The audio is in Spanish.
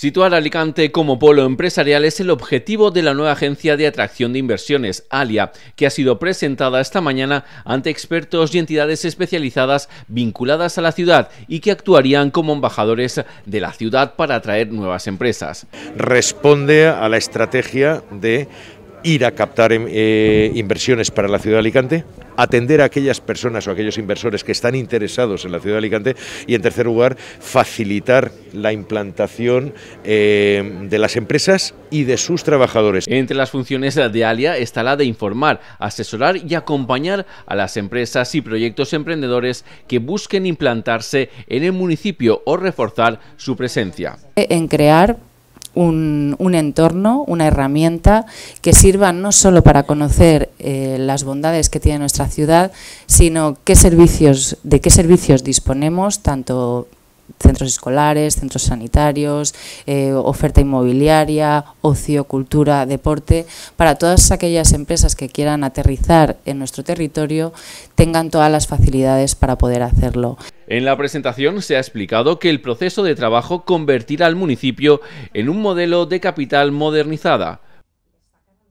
Situar Alicante como polo empresarial es el objetivo de la nueva agencia de atracción de inversiones, ALIA, que ha sido presentada esta mañana ante expertos y entidades especializadas vinculadas a la ciudad y que actuarían como embajadores de la ciudad para atraer nuevas empresas. Responde a la estrategia de ir a captar em, eh, inversiones para la ciudad de Alicante, atender a aquellas personas o aquellos inversores que están interesados en la ciudad de Alicante y, en tercer lugar, facilitar la implantación eh, de las empresas y de sus trabajadores. Entre las funciones de Alia está la de informar, asesorar y acompañar a las empresas y proyectos emprendedores que busquen implantarse en el municipio o reforzar su presencia. En crear un, entorno, una herramienta que sirva no solo para conocer eh, las bondades que tiene nuestra ciudad, sino qué servicios, de qué servicios disponemos, tanto centros escolares, centros sanitarios, eh, oferta inmobiliaria, ocio, cultura, deporte, para todas aquellas empresas que quieran aterrizar en nuestro territorio tengan todas las facilidades para poder hacerlo. En la presentación se ha explicado que el proceso de trabajo convertirá al municipio en un modelo de capital modernizada.